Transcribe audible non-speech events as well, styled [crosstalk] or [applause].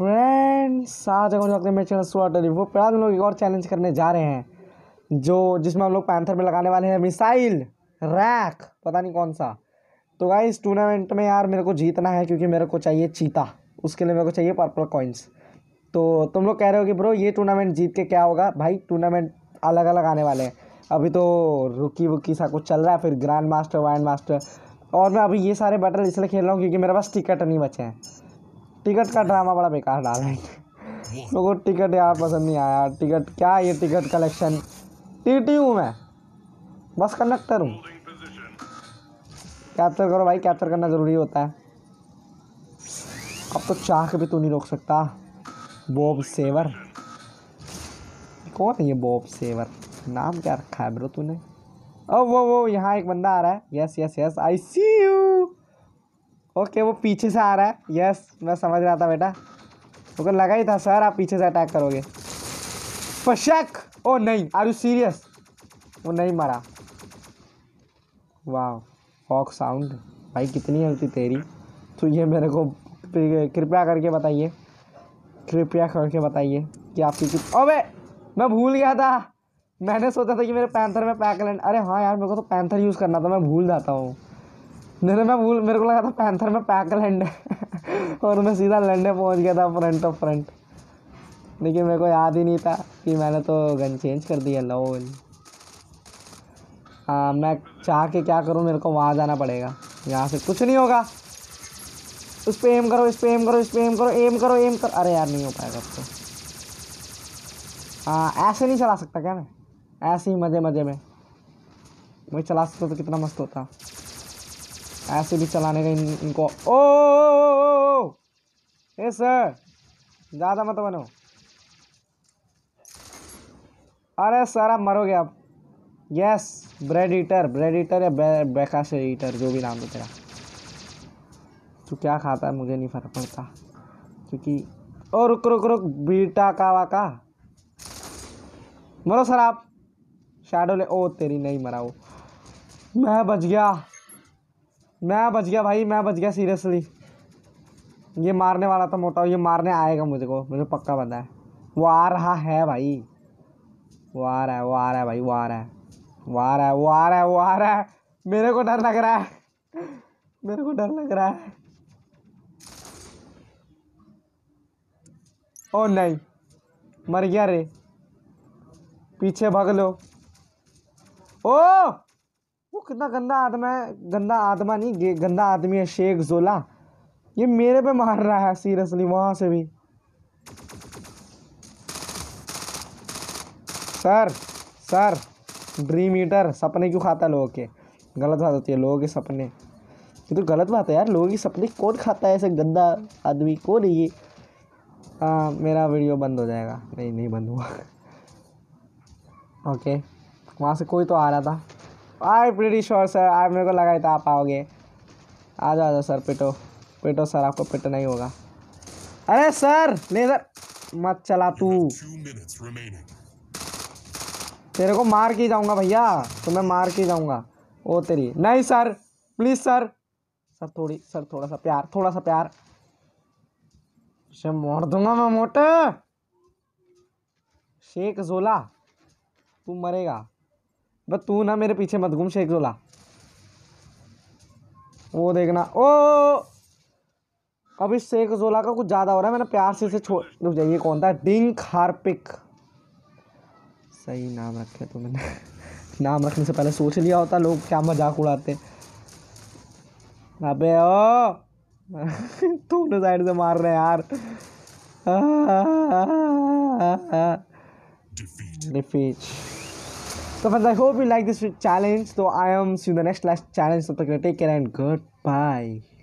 Friends आज अगर लगते मेरे चैनल स्वाट वो पर हम लोग एक और चैलेंज करने जा रहे हैं जो जिसमें हम लोग पैंथर में लगाने वाले हैं मिसाइल रैक पता नहीं कौन सा तो भाई इस टूर्नामेंट में यार मेरे को जीतना है क्योंकि मेरे को चाहिए चीता उसके लिए मेरे को चाहिए पर्पल कॉइन्स तो तुम लोग कह रहे हो कि ब्रो ये टूर्नामेंट जीत के क्या होगा भाई टूर्नामेंट अलग अलग आने वाले हैं अभी तो रुकी वुकी सा कुछ चल रहा है फिर ग्रैंड मास्टर वाइंड मास्टर और मैं अभी ये सारे बटन इसलिए खेल रहा हूँ क्योंकि मेरे पास टिकट नहीं बचे हैं टिकट का ड्रामा बड़ा बेकार डाल है लोगों टिकट यार पसंद नहीं आया टिकट क्या ये टिकट कलेक्शन टी हूँ मैं बस कंडक्टर हूँ कैप्चर करो भाई कैप्चर करना ज़रूरी होता है अब तो चाह के भी तू नहीं रोक सकता बॉब सेवर कौन है ये बॉब सेवर नाम क्या रखा है ब्रो तूने ओ वो वो यहाँ एक बंदा आ रहा है yes yes yes I see you okay वो पीछे से आ रहा है यस मैं समझ रहा था बेटा मुझको लगा ही था सर आप पीछे से अटैक करोगे पशक ओ oh, नहीं आर यू सीरियस वो नहीं मरा वाह फॉक साउंड भाई कितनी हल्ती तेरी तो ये मेरे को कृपया करके बताइए कृपया करके बताइए कि आपकी कित अबे मैं भूल गया था मैंने सोचा था कि मेरे पैंथर में पैकलैंड अरे हाँ यार मेरे को तो पैंथर यूज़ करना था मैं भूल जाता हूँ मेरे मैं भूल मेरे को लगा था पैंथर में पैक लैंड है और मैं सीधा लंडे पहुंच गया था फ्रंट ऑफ फ्रंट लेकिन मेरे को याद ही नहीं था कि मैंने तो गन चेंज कर दिया लोल हाँ मैं चाह के क्या करूँ मेरे को वहाँ जाना पड़ेगा यहाँ से कुछ नहीं होगा उस पर एम करो इस पर एम करो इस पर एम करो एम करो एम करो अरे यार नहीं हो पाएगा तो हाँ ऐसे नहीं चला सकता क्या मैं ऐसे ही मज़े मज़े में मैं चला सकता तो कितना मस्त होता ऐसे हाँ, भी चलाने का इन, इनको ओ, ये सर ज़्यादा मत बनो अरे सर आप मरोगे आप yes bread eater bread eater या बेकाश ईटर जो भी नाम है तेरा तू क्या खाता है मुझे नहीं फर्क पड़ता क्योंकि ओ रुक रुक रुक बीटा का वाका मरो सर आप शैडो ले ओ तेरी नहीं मरा वो मैं बच गया मैं बच गया भाई मैं बच गया सीरियसली ये मारने वाला था तो मोटा ये मारने आएगा मुझे को मुझे पक्का पता है वो आ रहा है भाई वो आ रहा है वो आ रहा है भाई वो आ रहा है वो आ रहा है वो आ रहा है वो आ रहा है मेरे को डर लग रहा है मेरे को डर लग रहा है ओ नहीं मर गया रे पीछे भग लो ओ कितना गंदा आदमा है गंदा आदमा नहीं गंदा आदमी है शेख जोला ये मेरे पे मार रहा है सीरियसली वहाँ से भी सर सर ड्रीम ईटर सपने क्यों खाता है लोगों के गलत बात होती है लोगों के सपने ये तो गलत बात है यार लोगों के सपने कौन खाता है ऐसे गंदा आदमी कौन है ये आ, मेरा वीडियो बंद हो जाएगा नहीं नहीं बंद हुआ [laughs] ओके वहाँ से कोई तो आ रहा था आई प्रीटी श्योर सर आप मेरे को लगा था आप आओगे आ जाओ आ जाओ सर पिटो पिटो सर आपको पिट नहीं होगा अरे सर ले सर मत चला तू तेरे को मार के जाऊंगा भैया तुम्हें मार के जाऊंगा ओ तेरी नहीं सर प्लीज़ सर सर थोड़ी सर थोड़ा सा प्यार थोड़ा सा प्यार उसे दूंगा मैं मोटे शेख जोला तू मरेगा बस तू ना मेरे पीछे मत घूम शेख जोला वो देखना ओ अभी शेख जोला का कुछ ज़्यादा हो रहा है मैंने प्यार से इसे छोड़ रुक जाइए कौन था डिंग हार्पिक सही नाम रखे तो मैंने [laughs] नाम रखने से पहले सोच लिया होता लोग क्या मजाक उड़ाते अबे ओ तू [laughs] तूने साइड से मार रहे यार defeat [laughs] So friends, I hope you like this challenge. So I am seeing the next last challenge. So take care and goodbye.